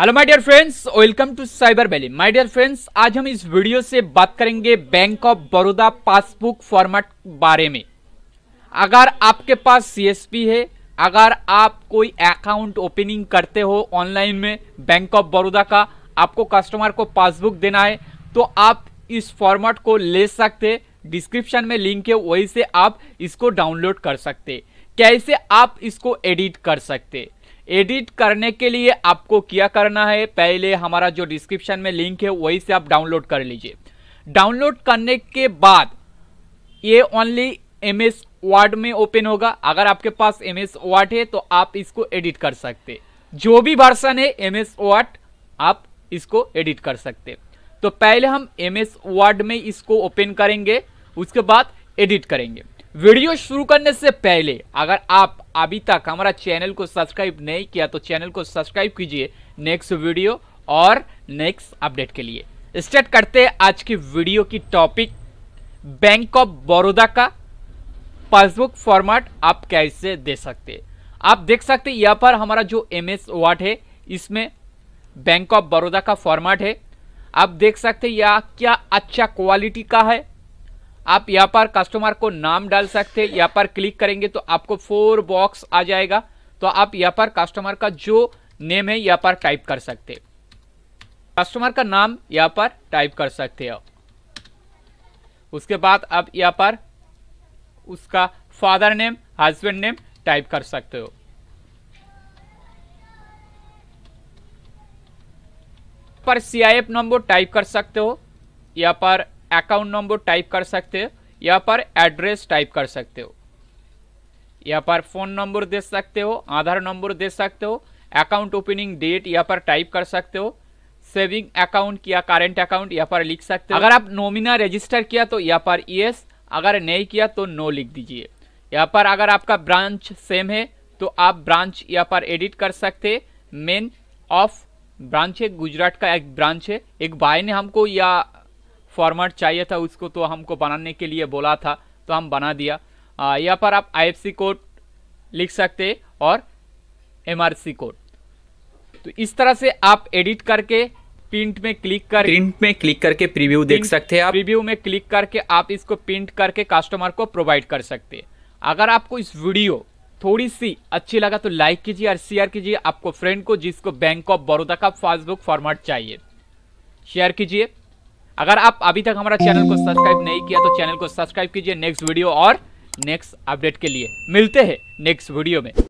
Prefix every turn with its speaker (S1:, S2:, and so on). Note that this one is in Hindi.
S1: hello my dear friends welcome to cyber valley my dear friends आज हम इस वीडियो से बात करेंगे bank of Baroda passbook format बारे में अगर आपके पास सीएसपी है अगर आप कोई अकाउंट ओपनिंग करते हो ऑनलाइन में बैंक ऑफ बड़ौदा का आपको कस्टमर को पासबुक देना है तो आप इस फॉर्मेट को ले सकते डिस्क्रिप्शन में लिंक है वहीं से आप इसको डाउनलोड कर सकते कैसे आप इसको एडिट कर सकते एडिट करने के लिए आपको क्या करना है पहले हमारा जो डिस्क्रिप्शन में लिंक है वही से आप डाउनलोड कर लीजिए डाउनलोड करने के बाद ये ओनली एम एस वर्ड में ओपन होगा अगर आपके पास एम एस वर्ड है तो आप इसको एडिट कर सकते जो भी वर्सन है एम एस वर्ड आप इसको एडिट कर सकते तो पहले हम एम एस वर्ड में इसको ओपन करेंगे उसके बाद एडिट करेंगे वीडियो शुरू करने से पहले अगर आप अभी तक हमारा चैनल को सब्सक्राइब नहीं किया तो चैनल को सब्सक्राइब कीजिए नेक्स्ट वीडियो और नेक्स्ट अपडेट के लिए स्टार्ट करते हैं आज की वीडियो की टॉपिक बैंक ऑफ बड़ौदा का पासबुक फॉर्मेट आप कैसे दे सकते आप देख सकते हैं यहाँ पर हमारा जो एम एस वाट है इसमें बैंक ऑफ बड़ौदा का फॉर्मेट है आप देख सकते हैं यह क्या अच्छा क्वालिटी का है आप यहाँ पर कस्टमर को नाम डाल सकते हैं यहाँ पर क्लिक करेंगे तो आपको फोर बॉक्स आ जाएगा तो आप यहाँ पर कस्टमर का जो नेम है यहाँ पर टाइप कर सकते कस्टमर का नाम यहाँ पर टाइप कर सकते हो उसके बाद आप यहाँ पर उसका father name husband name type कर सकते हो पर सी नंबर टाइप कर सकते हो या पर अकाउंट नंबर टाइप कर सकते हो या पर एड्रेस टाइप कर सकते हो या पर फ़ोन नंबर दे सकते हो आधार नंबर दे सकते हो अकाउंट ओपनिंग डेट या पर टाइप कर सकते हो सेविंग अकाउंट किया करेंट अकाउंट या पर लिख सकते हो अगर आप नोमिना रजिस्टर किया तो या पर यस अगर नहीं किया तो नो लिख दीजिए या पर अगर आपका ब्रांच सेम है तो आप ब्रांच या पर एडिट कर सकते मेन ऑफ ब्रांच है गुजरात का एक ब्रांच है एक भाई ने हमको या फॉर्मेट चाहिए था उसको तो हमको बनाने के लिए बोला था तो हम बना दिया यहाँ पर आप आई कोड लिख सकते और एम कोड तो इस तरह से आप एडिट करके प्रिंट में क्लिक कर प्रिंट में क्लिक करके प्रीव्यू देख सकते हैं आप प्रीव्यू में क्लिक करके आप इसको प्रिंट करके कस्टमर को प्रोवाइड कर सकते हैं अगर आपको इस वीडियो थोड़ी सी अच्छी लगा तो लाइक कीजिए और शेयर कीजिए आपको फ्रेंड को जिसको बैंक ऑफ बड़ौदा का पासबुक फॉर्मेट चाहिए शेयर कीजिए अगर आप अभी तक हमारा चैनल को सब्सक्राइब नहीं किया तो चैनल को सब्सक्राइब कीजिए नेक्स्ट वीडियो और नेक्स्ट अपडेट के लिए मिलते हैं नेक्स्ट वीडियो में